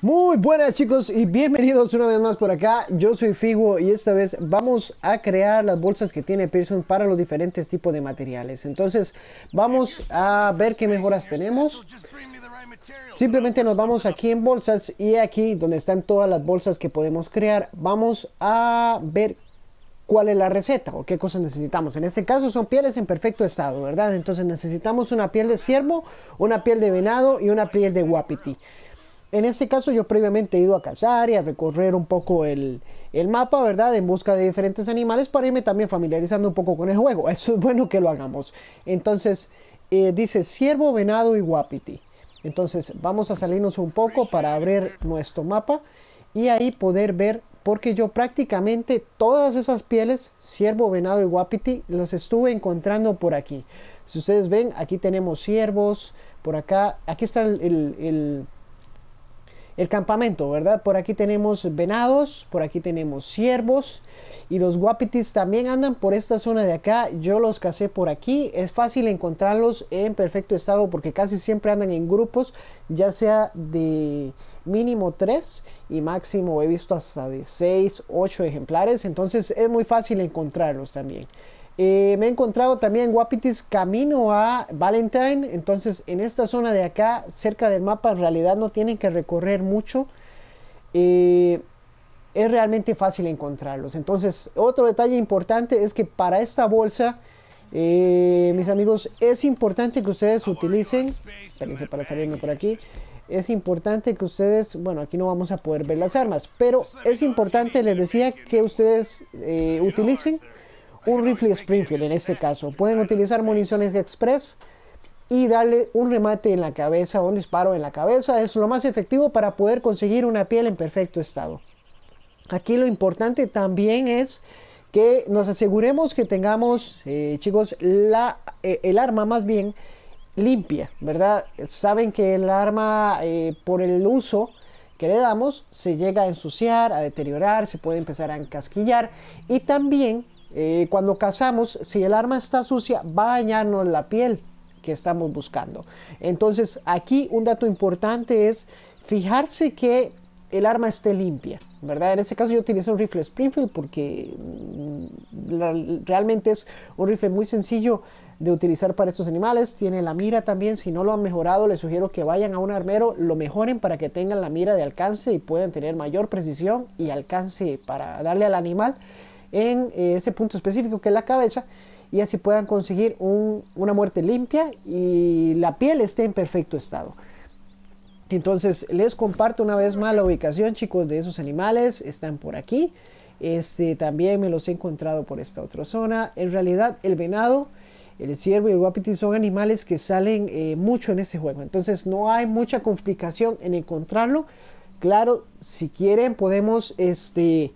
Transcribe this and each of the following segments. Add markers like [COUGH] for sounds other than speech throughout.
Muy buenas chicos y bienvenidos una vez más por acá, yo soy Figo y esta vez vamos a crear las bolsas que tiene Pearson para los diferentes tipos de materiales Entonces vamos a ver qué mejoras tenemos Simplemente nos vamos aquí en bolsas y aquí donde están todas las bolsas que podemos crear Vamos a ver cuál es la receta o qué cosas necesitamos. En este caso son pieles en perfecto estado, ¿verdad? Entonces necesitamos una piel de ciervo, una piel de venado y una piel de guapiti en este caso yo previamente he ido a cazar y a recorrer un poco el, mapa, ¿verdad? En busca de diferentes animales para irme también familiarizando un poco con el juego. [LAUGHS] Eso es bueno que lo hagamos. Entonces, eh, dice ciervo, venado y guapiti. Entonces, vamos a salirnos un poco para abrir nuestro mapa y ahí poder ver, porque yo prácticamente todas esas pieles, ciervo, venado y guapiti, las estuve encontrando por aquí. Si ustedes ven, aquí tenemos ciervos, por acá, aquí está el, el el campamento, ¿verdad? Por aquí tenemos venados, por aquí tenemos ciervos y los guapitis también andan por esta zona de acá. Yo los casé por aquí. Es fácil encontrarlos en perfecto estado porque casi siempre andan en grupos, ya sea de mínimo 3 y máximo he visto hasta de 6, 8 ejemplares. Entonces es muy fácil encontrarlos también. Eh, me he encontrado también Guapitis camino a Valentine. Entonces, en esta zona de acá, cerca del mapa, en realidad no tienen que recorrer mucho. Eh, es realmente fácil encontrarlos. Entonces, otro detalle importante es que para esta bolsa, eh, mis amigos, es importante que ustedes utilicen. Espérense para salirme por aquí. Es importante que ustedes, bueno, aquí no vamos a poder ver las armas, pero es importante, les decía, que ustedes utilicen un rifle Springfield en este caso. Pueden utilizar municiones express y darle un remate en la cabeza, un disparo en la cabeza. Es lo más efectivo para poder conseguir una piel en perfecto estado. Aquí lo importante también es que nos aseguremos que tengamos, eh, chicos, eh, el arma más bien limpia, ¿verdad? Saben que el arma eh, por el uso que le damos se llega a ensuciar, a deteriorar, se puede empezar a encasquillar y también eh, cuando cazamos, si el arma está sucia, va a dañarnos la piel que estamos buscando. Entonces, aquí un dato importante es fijarse que el arma esté limpia, ¿verdad? En este caso yo utilizo un rifle Springfield porque mm, realmente es un rifle muy sencillo de utilizar para estos animales. Tiene la mira también, si no lo han mejorado les sugiero que vayan a un armero, lo mejoren para que tengan la mira de alcance y puedan tener mayor precisión y alcance para darle al animal en eh, ese punto específico que es la cabeza y así puedan conseguir una muerte limpia y la piel esté en perfecto estado. Entonces les comparto una vez más la ubicación chicos de esos animales, están por aquí. Este, también me los he encontrado por esta otra zona. En realidad el venado, el ciervo y el guapiti son animales que salen eh, mucho en ese juego. Entonces no hay mucha complicación en encontrarlo. Claro, si quieren podemos este,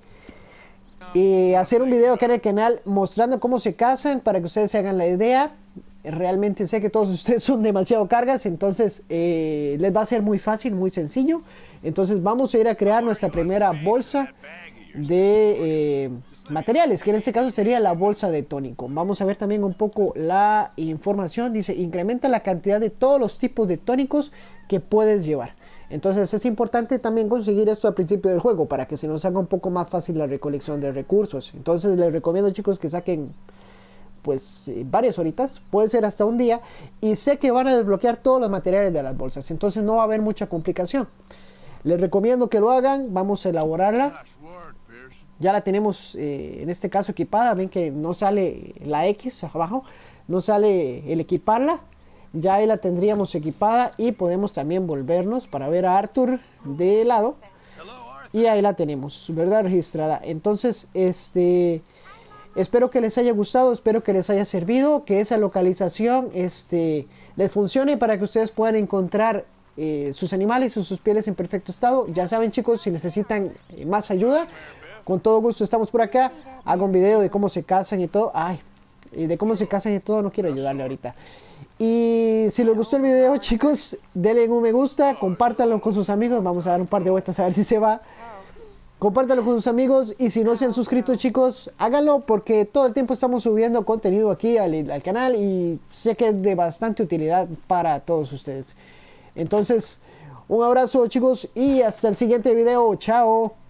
y hacer un video acá en el canal mostrando cómo se casan para que ustedes se hagan la idea. Realmente sé que todos ustedes [LAUGHS] son demasiado cargas, entonces eh, les va a ser muy fácil, muy sencillo. Entonces vamos a ir a crear nuestra primera bolsa de eh, materiales, que en este caso sería la bolsa de tónico. Vamos a ver también un poco la información. Dice, incrementa la cantidad de todos los tipos de tónicos que puedes llevar. Entonces es importante también conseguir esto al principio del juego para que se nos haga un poco más fácil la recolección de recursos. Entonces les recomiendo chicos que saquen pues eh, varias horitas, puede ser hasta un día y sé que van a desbloquear todos los materiales de las bolsas, entonces no va a haber mucha complicación. Les recomiendo que lo hagan, vamos a elaborarla. Ya la tenemos eh, en este caso equipada, ven que no sale la X abajo, no sale el equiparla ya ahí la tendríamos equipada y podemos también volvernos para ver a Arthur de lado y ahí la tenemos, ¿verdad? Registrada. Entonces, este, espero que les haya gustado, espero que les haya servido, que esa localización este, les funcione para que ustedes puedan encontrar eh, sus animales o sus pieles en perfecto estado. Ya saben chicos, si necesitan eh, más ayuda, con todo gusto estamos por acá. Hago un video de cómo se casan y todo. Ay, y de cómo se casan y todo, no quiero ayudarle ahorita. Y si les gustó el video, chicos, denle un me gusta, compártanlo con sus amigos. Vamos a dar un par de vueltas a ver si se va. Compártanlo con sus amigos y si no se han suscrito, chicos, háganlo porque todo el tiempo estamos subiendo contenido aquí al, al canal y sé que es de bastante utilidad para todos ustedes. Entonces, un abrazo, chicos, y hasta el siguiente video. Chao.